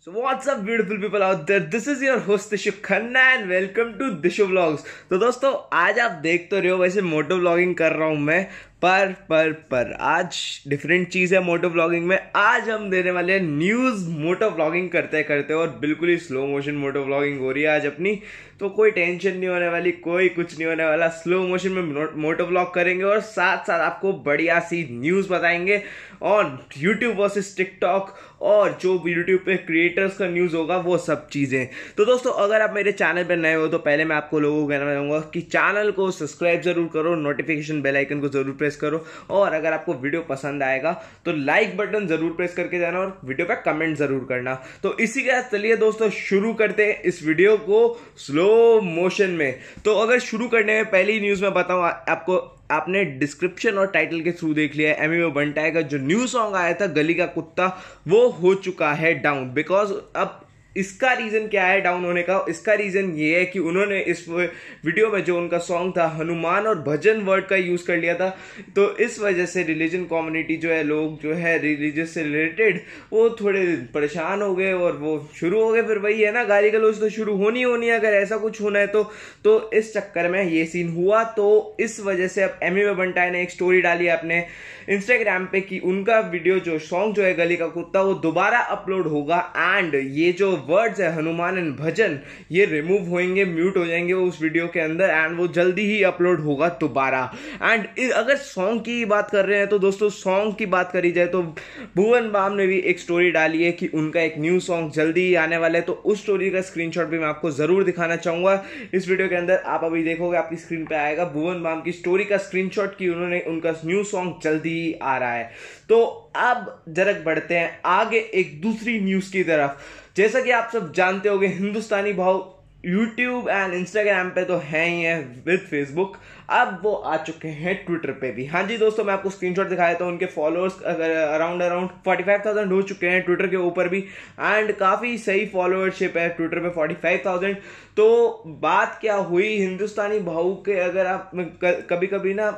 So what's up beautiful people out there? This is your host Dishu Khanna and welcome to Dishu Vlogs. तो दोस्तों आज आप देख तो रहे हो वैसे मोटो व्लॉगिंग कर रहा हूँ मैं पर पर पर आज डिफरेंट चीज़ है मोटो ब्लॉगिंग में आज हम देने वाले हैं न्यूज़ मोटो ब्लॉगिंग करते करते और बिल्कुल ही स्लो मोशन मोटो ब्लॉगिंग हो रही है आज अपनी तो कोई टेंशन नहीं होने वाली कोई कुछ नहीं होने वाला स्लो मोशन में मोटो ब्लॉग करेंगे और साथ साथ आपको बढ़िया सी न्यूज़ बताएंगे और यूट्यूब वर्सेज टिकटॉक और जो यूट्यूब पे क्रिएटर्स का न्यूज़ होगा वो सब चीज़ें तो दोस्तों अगर आप मेरे चैनल पर नए हो तो पहले मैं आपको लोगों को कहना चाहूंगा कि चैनल को सब्सक्राइब जरूर करो नोटिफिकेशन बेलाइकन को जरूर प्रेस प्रेस करो और अगर आपको वीडियो पसंद आएगा तो लाइक बटन जरूर प्रेस करके जाना और वीडियो पर कमेंट जरूर करना तो इसी के साथ चलिए दोस्तों शुरू करते हैं इस वीडियो को स्लो मोशन में तो अगर शुरू करने में पहली न्यूज़ में बताऊँ आपको आपने डिस्क्रिप्शन और टाइटल के थ्रू देख लिया एम ए का जो न्यू सॉन्ग आया था गली का कुत्ता वो हो चुका है डाउन बिकॉज अब इसका रीज़न क्या है डाउन होने का इसका रीज़न ये है कि उन्होंने इस वीडियो में जो उनका सॉन्ग था हनुमान और भजन वर्ड का यूज़ कर लिया था तो इस वजह से रिलीजन कम्युनिटी जो है लोग जो है रिलीजस से रिलेटेड वो थोड़े परेशान हो गए और वो शुरू हो गए फिर वही है ना गाली गलोज तो शुरू होनी होनी अगर ऐसा कुछ होना है तो तो इस चक्कर में ये सीन हुआ तो इस वजह से अब एम ए बंटाई ने एक स्टोरी डाली अपने इंस्टाग्राम पे कि उनका वीडियो जो सॉन्ग जो है गली का कुत्ता वो दोबारा अपलोड होगा एंड ये जो वर्ड्स है हनुमान एंड भजन ये रिमूव होएंगे म्यूट हो जाएंगे वो उस वीडियो के अंदर एंड वो जल्दी ही अपलोड होगा दोबारा एंड अगर सॉन्ग की बात कर रहे हैं तो दोस्तों सॉन्ग की बात करी जाए तो भुवन बाम ने भी एक स्टोरी डाली है कि उनका एक न्यू सॉन्ग जल्दी ही आने वाला है तो उस स्टोरी का स्क्रीन भी मैं आपको ज़रूर दिखाना चाहूंगा इस वीडियो के अंदर आप अभी देखोगे आपकी स्क्रीन पर आएगा भुवन बाम की स्टोरी का शॉट की उन्होंने उनका न्यू सॉन्ग जल्दी ही आ रहा है तो अब जरक बढ़ते हैं आगे एक दूसरी न्यूज़ की तरफ जैसा कि आप सब जानते हो हिंदुस्तानी भाव यूट्यूब एंड इंस्टाग्राम पे तो है ही है विद फेसबुक अब वो आ चुके हैं ट्विटर पे भी हाँ जी दोस्तों मैं आपको स्क्रीनशॉट दिखाया था उनके फॉलोअर्स अगर around around forty five thousand हो चुके हैं ट्विटर के ऊपर भी एंड काफ़ी सही फॉलोअरशिप है ट्विटर पे फोर्टी फाइव थाउजेंड तो बात क्या हुई हिंदुस्तानी भाऊ के अगर आप कभी कभी ना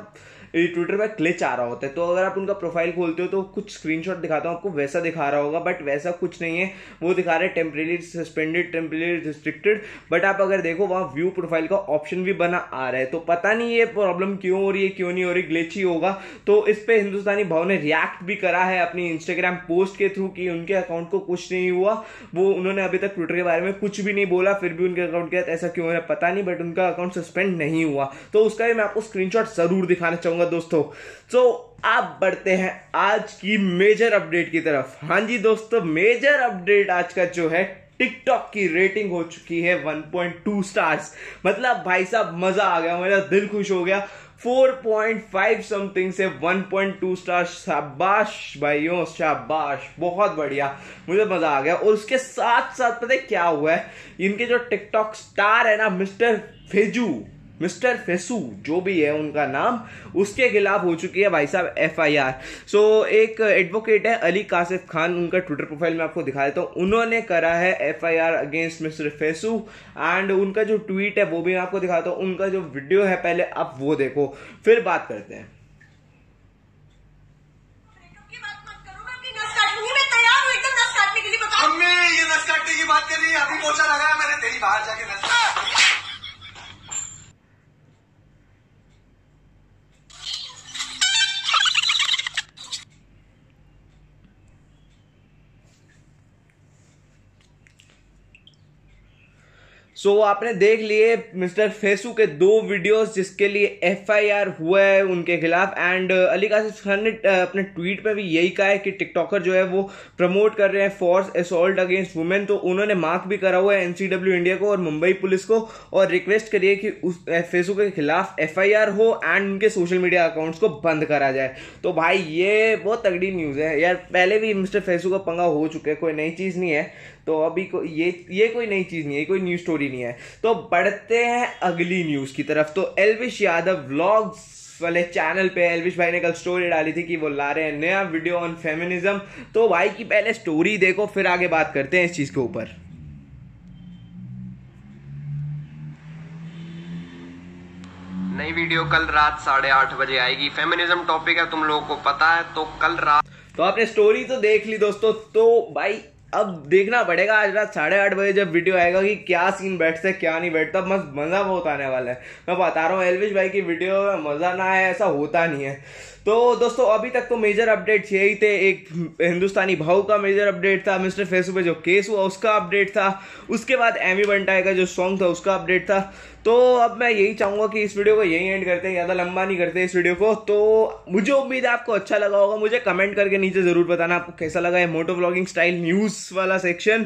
ट्विटर पर क्लिच आ रहा होता है तो अगर आप उनका प्रोफाइल खोलते हो तो कुछ स्क्रीनशॉट दिखाता हूँ आपको वैसा दिखा रहा होगा बट वैसा कुछ नहीं है वो दिखा रहे है temporarily suspended temporarily restricted but आप अगर देखो वहाँ व्यू प्रोफाइल का ऑप्शन भी बना आ रहा है तो पता नहीं ये प्रॉब्लम क्यों हो रही है क्यों नहीं हो रही ग्लिच ही होगा तो इस पर हिंदुस्तानी भाव ने रिएक्ट भी करा है अपनी इंस्टाग्राम पोस्ट के थ्रू कि उनके अकाउंट को कुछ नहीं हुआ वो उन्होंने अभी तक ट्विटर के बारे में कुछ भी नहीं बोला फिर भी उनके अकाउंट के ऐसा क्यों हो रहा है पता नहीं बट उनका अकाउंट सस्पेंड नहीं हुआ तो उसका भी मैं आपको स्क्रीनशॉट जरूर दिखाना चाहूंगा करूंगा दोस्तों तो आप बढ़ते हैं आज की मेजर अपडेट की तरफ हाँ जी दोस्तों मेजर अपडेट आज का जो है टिकटॉक की रेटिंग हो चुकी है 1.2 स्टार्स मतलब भाई साहब मजा आ गया मेरा दिल खुश हो गया 4.5 समथिंग से 1.2 स्टार शाबाश भाइयों शाबाश बहुत बढ़िया मुझे मजा आ गया और उसके साथ साथ पता है क्या हुआ है इनके जो टिकटॉक स्टार है ना मिस्टर फेजू मिस्टर फेसू जो भी है उनका नाम उसके खिलाफ हो चुकी है भाई साहब एफ आई आर सो एक एडवोकेट है अली कासिफ खान उनका ट्विटर प्रोफाइल में आपको दिखा देता हूँ उन्होंने करा है F I R against mister Faisu and उनका जो ट्वीट है वो भी मैं आपको दिखाता हूँ उनका जो वीडियो है पहले आप वो देखो फिर बात करते हैं बात कर रही है अभी मोर्चा लगाया मैंने तेरी बाहर जाके नस सो so, आपने देख लिए मिस्टर फेसू के दो वीडियोस जिसके लिए एफआईआर हुआ है उनके खिलाफ एंड uh, अली कासिफ खान ने uh, अपने ट्वीट में भी यही कहा है कि टिकटॉकर जो है वो प्रमोट कर रहे हैं फोर्स असोल्ट अगेंस्ट वुमेन तो उन्होंने मार्क भी करा हुआ है एनसीडब्ल्यू इंडिया को और मुंबई पुलिस को और रिक्वेस्ट करिए कि उस uh, फेसू के खिलाफ एफ हो एंड उनके सोशल मीडिया अकाउंट्स को बंद करा जाए तो भाई ये बहुत तगड़ी न्यूज़ है यार पहले भी मिस्टर फेसू का पंगा हो चुका है कोई नई चीज़ नहीं है तो अभी को ये ये कोई नई चीज़ नहीं है कोई न्यूज़ स्टोरी नहीं है तो बढ़ते हैं अगली न्यूज की तरफ तो एलविश यादव व्लॉग्स वाले चैनल पे एलविश भाई ने कल स्टोरी डाली थी कि वो ला रहे हैं नया वीडियो ऑन फेमिनिज्म तो भाई की पहले स्टोरी देखो फिर आगे बात करते हैं इस चीज के ऊपर नई वीडियो कल रात साढ़े आठ बजे आएगी फेमिनिज्म टॉपिक है तुम लोगों को पता है तो कल रात तो आपने स्टोरी तो देख ली दोस्तों तो भाई अब देखना पड़ेगा आज रात साढ़े आठ बजे जब वीडियो आएगा कि क्या सीन बैठता है क्या नहीं बैठता मस्त मज़ा बहुत आने वाला है मैं बता रहा हूँ एलविश भाई की वीडियो में मज़ा ना आए ऐसा होता नहीं है तो दोस्तों अभी तक तो मेजर अपडेट यही थे एक हिंदुस्तानी भाव का मेजर अपडेट था मिस्टर फेसू पे जो केस हुआ उसका अपडेट था उसके बाद एमी बंटाई का जो सॉन्ग था उसका अपडेट था तो अब मैं यही चाहूंगा कि इस वीडियो को यही एंड करते हैं ज़्यादा लंबा नहीं करते इस वीडियो को तो मुझे उम्मीद है आपको अच्छा लगा होगा मुझे कमेंट करके नीचे ज़रूर बताना आपको कैसा लगा है मोटो ब्लॉगिंग स्टाइल न्यूज़ वाला सेक्शन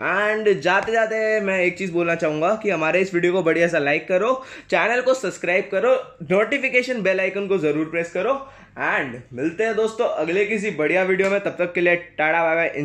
एंड जाते जाते मैं एक चीज़ बोलना चाहूंगा कि हमारे इस वीडियो को बढ़िया सा लाइक करो चैनल को सब्सक्राइब करो नोटिफिकेशन बेल आइकन को ज़रूर प्रेस करो एंड मिलते हैं दोस्तों अगले किसी बढ़िया वीडियो में तब तक के लिए टाटा बाय बाय